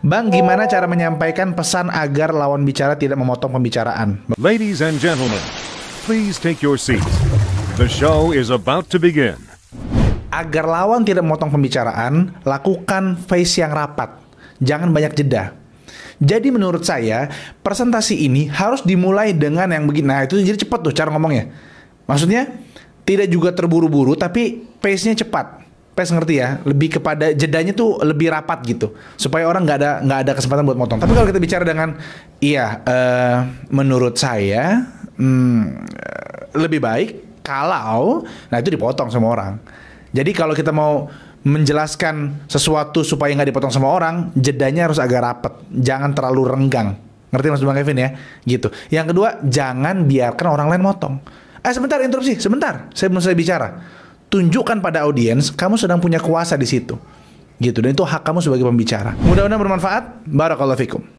Bang, gimana cara menyampaikan pesan agar lawan bicara tidak memotong pembicaraan? Ladies and gentlemen, please take your seats. The show is about to begin. Agar lawan tidak memotong pembicaraan, lakukan face yang rapat. Jangan banyak jeda. Jadi menurut saya, presentasi ini harus dimulai dengan yang begini. Nah, itu jadi cepat tuh cara ngomongnya. Maksudnya, tidak juga terburu-buru, tapi pace-nya cepat pes ngerti ya lebih kepada jedanya tuh lebih rapat gitu supaya orang nggak ada nggak ada kesempatan buat motong tapi kalau kita bicara dengan iya uh, menurut saya hmm, lebih baik kalau nah itu dipotong sama orang jadi kalau kita mau menjelaskan sesuatu supaya nggak dipotong sama orang jedanya harus agak rapat jangan terlalu renggang ngerti mas bang Kevin ya gitu yang kedua jangan biarkan orang lain motong eh sebentar interupsi sebentar saya belum selesai bicara tunjukkan pada audiens kamu sedang punya kuasa di situ. Gitu dan itu hak kamu sebagai pembicara. Mudah-mudahan bermanfaat. Barakallahu fikum.